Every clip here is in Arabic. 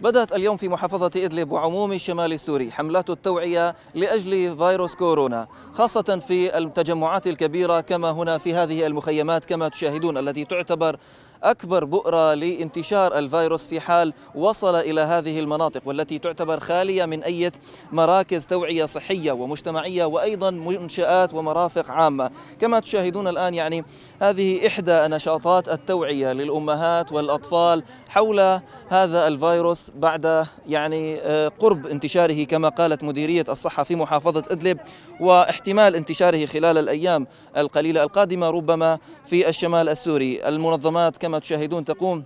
بدأت اليوم في محافظة إدلب وعموم الشمال السوري حملات التوعية لأجل فيروس كورونا خاصة في التجمعات الكبيرة كما هنا في هذه المخيمات كما تشاهدون التي تعتبر أكبر بؤرة لانتشار الفيروس في حال وصل إلى هذه المناطق والتي تعتبر خالية من أي مراكز توعية صحية ومجتمعية وأيضا منشآت ومرافق عامة كما تشاهدون الآن يعني هذه إحدى نشاطات التوعية للأمهات والأطفال حول هذا الفيروس بعد يعني آه، قرب انتشاره كما قالت مديرية الصحة في محافظة إدلب واحتمال انتشاره خلال الأيام القليلة القادمة ربما في الشمال السوري المنظمات كما تشاهدون تقوم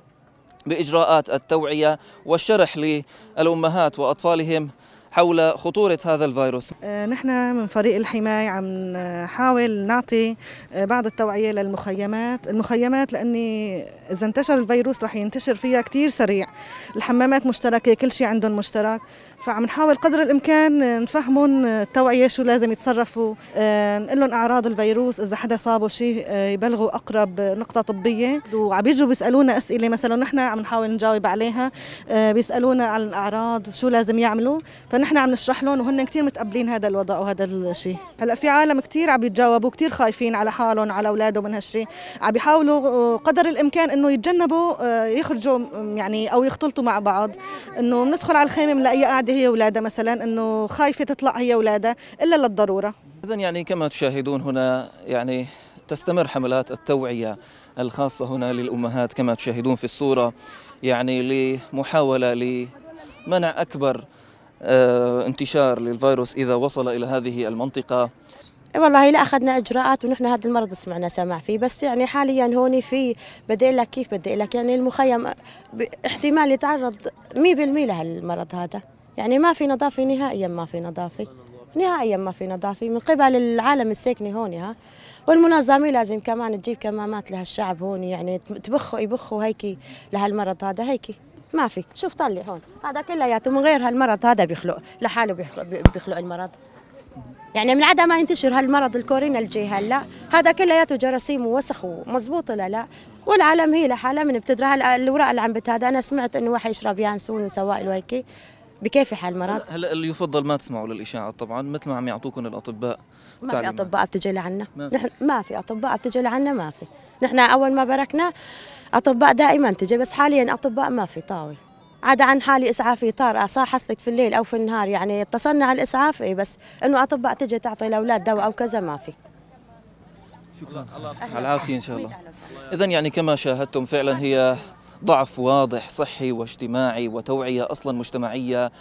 بإجراءات التوعية والشرح للأمهات وأطفالهم حول خطورة هذا الفيروس آه، نحن من فريق الحماية عم نحاول نعطي آه، بعض التوعية للمخيمات المخيمات لأني إذا انتشر الفيروس رح ينتشر فيها كتير سريع الحمامات مشتركة كل شيء عندهم مشترك فعم نحاول قدر الإمكان آه، نفهمهم التوعية شو لازم يتصرفوا نقول لهم أعراض الفيروس إذا حدا صابه شيء يبلغوا أقرب نقطة طبية وعم بيجوا بيسألونا أسئلة مثلا نحن عم نحاول نجاوب عليها بيسألونا عن الأعراض شو لازم يعملوا نحن عم نشرح لهم وهن كثير متقبلين هذا الوضع وهذا الشيء هلا في عالم كثير عم يتجاوبوا كثير خايفين على حالهم على اولادهم من هالشيء عم يحاولوا آه، قدر الامكان انه يتجنبوا آه، يخرجوا يعني او يختلطوا مع بعض انه بندخل على الخيمه بنلاقيها قاعده هي اولادها مثلا انه خايفه تطلع هي اولادها الا للضروره اذا يعني كما تشاهدون هنا يعني تستمر حملات التوعيه الخاصه هنا للامهات كما تشاهدون في الصوره يعني لمحاوله لمنع اكبر آه، انتشار للفيروس إذا وصل إلى هذه المنطقة والله لا اخذنا اجراءات ونحن هذا المرض سمعنا سماع فيه بس يعني حاليا هون في بدي لك كيف بدي لك يعني المخيم احتمال يتعرض 100% لهالمرض هذا يعني ما في نظافه نهائيا ما في نظافه نهائيا ما في نظافه من قبل العالم الساكنه هون ها والمنظمه لازم كمان تجيب كمامات لهالشعب هون يعني تبخوا يبخوا هيك لهالمرض هذا هيك ما في شوف طلع هون هذا كلياته من غير هالمرض هذا بيخلق لحاله بيخلق, بيخلق المرض يعني من عدا ما ينتشر هالمرض الكورونا الجي هلا هذا كلياته جراثيم ووسخ ومزبوط ولا لا والعالم هي لحالها من بتدرى هالاوراق اللي عم بتهدى انا سمعت انه واحد يشرب يانسون وسوائل وهيك بكافح حال هلا اللي يفضل ما تسمعوا للاشاعه طبعا مثل ما عم يعطوكم الاطباء ما في اطباء بتجي لعنا نحن ما في اطباء بتجي لعنا ما في نحن اول ما بركنا اطباء دائما تجي بس حاليا اطباء ما في طاوي عدا عن حالي اسعافي طار آه، صح حصلت في الليل او في النهار يعني اتصلنا على الاسعاف اي بس انه اطباء تجي تعطي الاولاد دواء او كذا ما في شكرا الله يعطيك العافيه ان شاء الله اذا يعني كما شاهدتم فعلا هي ضعف واضح صحي واجتماعي وتوعية أصلا مجتمعية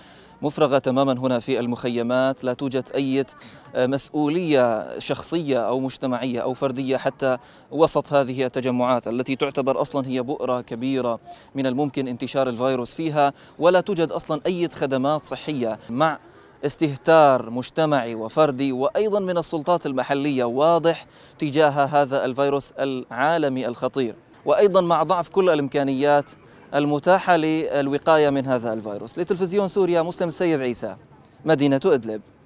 مفرغة تماما هنا في المخيمات لا توجد أي آه، مسؤولية شخصية أو مجتمعية أو فردية حتى وسط هذه التجمعات التي تعتبر أصلا هي بؤرة كبيرة من الممكن انتشار الفيروس فيها ولا توجد أصلا أي خدمات صحية مع استهتار مجتمعي وفردي وأيضا من السلطات المحلية واضح تجاه هذا الفيروس العالمي الخطير وأيضا مع ضعف كل الإمكانيات المتاحة للوقاية من هذا الفيروس لتلفزيون سوريا مسلم السيد عيسى مدينة إدلب